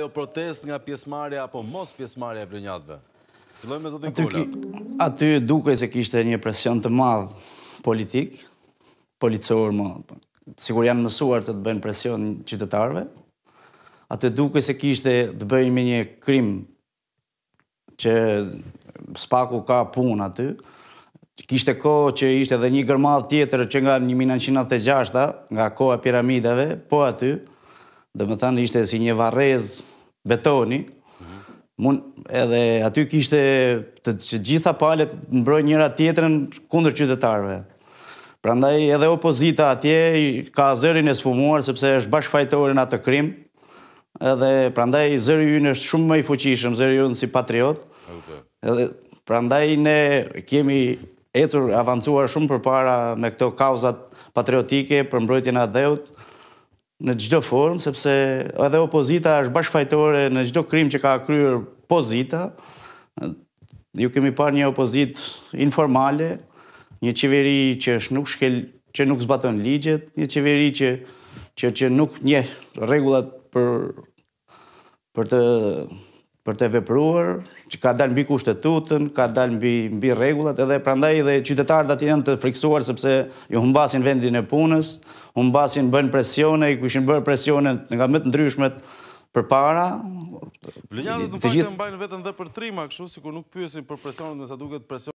Jo protest nga pjesmarja apo mos pjesmarja e plënjatve? Filojmë me zotin Kula. Aty duke se kishte një presion të madhë politik, policorë më, sigur janë mësuar të të bëjnë presion qytetarve, aty duke se kishte të bëjnë me një krim që spaku ka pun aty, kishte ko që ishte dhe një gërmadh tjetër që nga 1906, nga koha piramideve, po aty, dhe më thanë ishte si një varez betoni, mund edhe aty kishte të që gjitha palet në brojnë njëra tjetërën kundër qytetarve. Pra ndaj edhe opozita atje ka zërin e sfumuar, sepse është bashkëfajtorin atë krim, edhe pra ndaj zëri ju në shumë më i fuqishëm, zëri ju në si patriot, edhe pra ndaj ne kemi ecur avancuar shumë për para me këto kauzat patriotike për mbrojtjena dheut, në gjdo formë, sepse edhe opozita është bashkëfajtore në gjdo krim që ka kryur pozita. Ju kemi parë një opozit informale, një qeveri që nuk shkel, që nuk zbaton ligjet, një qeveri që, që, që nuk një regullat për, për të për të vepruar, që ka dalë mbi kushtetutën, ka dalë mbi regullat, edhe prandaj dhe qytetarët ati janë të friksuar sepse ju humbasin vendin e punës, humbasin bën presione, i kushin bërë presione nga më të ndryshmet për para. Blinjadët në faktë e mbajnë vetën dhe për trima, këshu, si kur nuk pyesin për presionet nësa duket presionet.